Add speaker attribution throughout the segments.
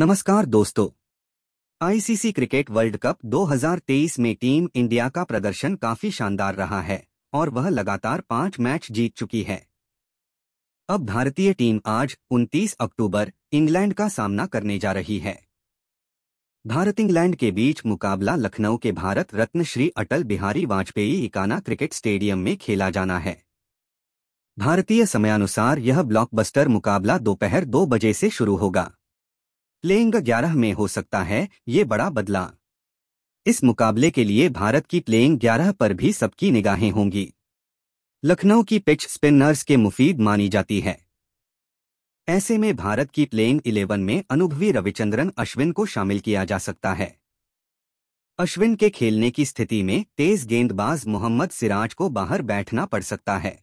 Speaker 1: नमस्कार दोस्तों ICC cricket world cup 2023 में टीम इंडिया का प्रदर्शन काफी शानदार रहा है और वह लगातार पांच मैच जीत चुकी है अब भारतीय टीम आज 29 अक्टूबर इंग्लैंड का सामना करने जा रही है भारत इंग्लैंड के बीच मुकाबला लखनऊ के भारत रत्न श्री अटल बिहारी वाजपेयी इकाना क्रिकेट स्टेडियम में खेला जाना है भारतीय समयानुसार यह ब्लॉकबस्टर मुकाबला दोपहर दो बजे से शुरू होगा प्लेइंग ग्यारह में हो सकता है ये बड़ा बदला इस मुकाबले के लिए भारत की प्लेइंग ग्यारह पर भी सबकी निगाहें होंगी लखनऊ की पिच स्पिनर्स के मुफीद मानी जाती है ऐसे में भारत की प्लेइंग इलेवन में अनुभवी रविचंद्रन अश्विन को शामिल किया जा सकता है अश्विन के खेलने की स्थिति में तेज गेंदबाज मोहम्मद सिराज को बाहर बैठना पड़ सकता है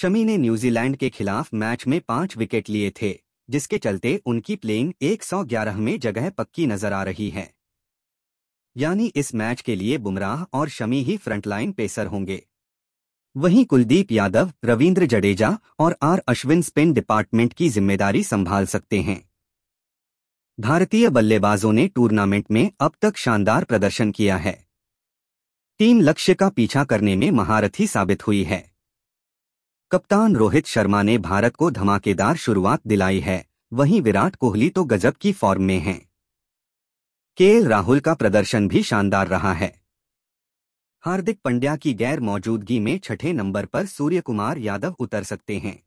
Speaker 1: शमी ने न्यूजीलैंड के खिलाफ मैच में पांच विकेट लिए थे जिसके चलते उनकी प्लेइंग 111 में जगह पक्की नजर आ रही है यानी इस मैच के लिए बुमराह और शमी ही फ्रंटलाइन पेसर होंगे वहीं कुलदीप यादव रविंद्र जडेजा और आर अश्विन स्पिन डिपार्टमेंट की जिम्मेदारी संभाल सकते हैं भारतीय बल्लेबाजों ने टूर्नामेंट में अब तक शानदार प्रदर्शन किया है टीम लक्ष्य का पीछा करने में महारथी साबित हुई है कप्तान रोहित शर्मा ने भारत को धमाकेदार शुरुआत दिलाई है वहीं विराट कोहली तो गजब की फॉर्म में हैं केएल राहुल का प्रदर्शन भी शानदार रहा है हार्दिक पंड्या की गैर मौजूदगी में छठे नंबर पर सूर्य कुमार यादव उतर सकते हैं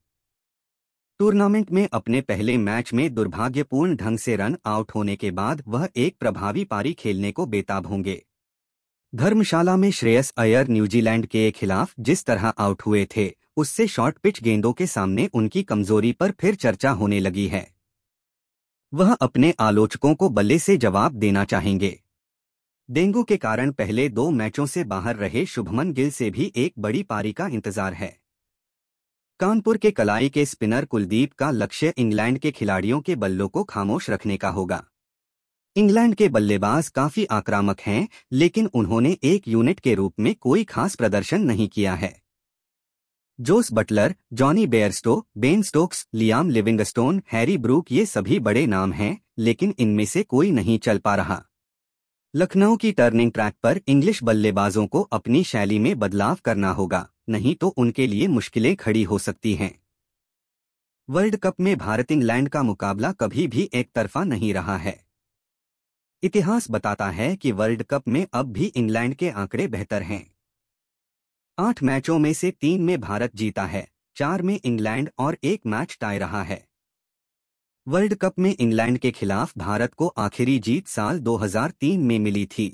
Speaker 1: टूर्नामेंट में अपने पहले मैच में दुर्भाग्यपूर्ण ढंग से रन आउट होने के बाद वह एक प्रभावी पारी खेलने को बेताब होंगे धर्मशाला में श्रेयस अयर न्यूजीलैंड के खिलाफ जिस तरह आउट हुए थे उससे शॉर्ट पिच गेंदों के सामने उनकी कमजोरी पर फिर चर्चा होने लगी है वह अपने आलोचकों को बल्ले से जवाब देना चाहेंगे डेंगू के कारण पहले दो मैचों से बाहर रहे शुभमन गिल से भी एक बड़ी पारी का इंतजार है कानपुर के कलाई के स्पिनर कुलदीप का लक्ष्य इंग्लैंड के खिलाड़ियों के बल्लों को खामोश रखने का होगा इंग्लैंड के बल्लेबाज काफी आक्रामक हैं लेकिन उन्होंने एक यूनिट के रूप में कोई खास प्रदर्शन नहीं किया है Jos Buttler Jonny Bairstow Ben Stokes Liam Livingstone Harry Brook ये सभी बड़े नाम हैं लेकिन इनमें से कोई नहीं चल पा रहा लखनऊ की टर्निंग ट्रैक पर इंग्लिश बल्लेबाजों को अपनी शैली में बदलाव करना होगा नहीं तो उनके लिए मुश्किलें खड़ी हो सकती हैं वर्ल्ड कप में भारत इंग्लैंड का मुकाबला कभी भी एक तरफा नहीं रहा है इतिहास बताता है कि वर्ल्ड कप में अब भी इंग्लैंड के आंकड़े बेहतर हैं आठ मैचों में से तीन में भारत जीता है चार में इंग्लैंड और एक मैच टाई रहा है वर्ल्ड कप में इंग्लैंड के खिलाफ भारत को आखिरी जीत साल 2003 में मिली थी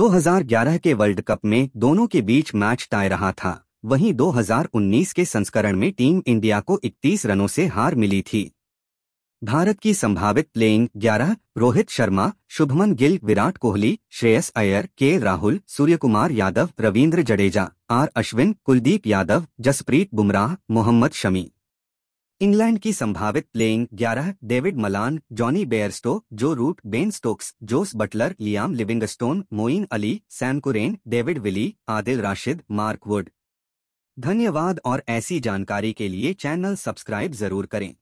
Speaker 1: 2011 के वर्ल्ड कप में दोनों के बीच मैच टाई रहा था वहीं 2019 के संस्करण में टीम इंडिया को 31 रनों से हार मिली थी भारत की संभावित playing 11 Rohit Sharma Shubman Gill Virat Kohli Shreyas Iyer K Rahul Suryakumar Yadav Ravindra Jadeja R Ashwin Kuldeep Yadav Jasprit Bumrah Mohammad Shami England की संभावित playing 11 David Malan Jonny Bairstow Joe Root Ben Stokes Jos Buttler Liam Livingstone Moeen Ali Sam Curran David Willey Adil Rashid Mark Wood धन्यवाद और ऐसी जानकारी के लिए चैनल सब्सक्राइब जरूर करें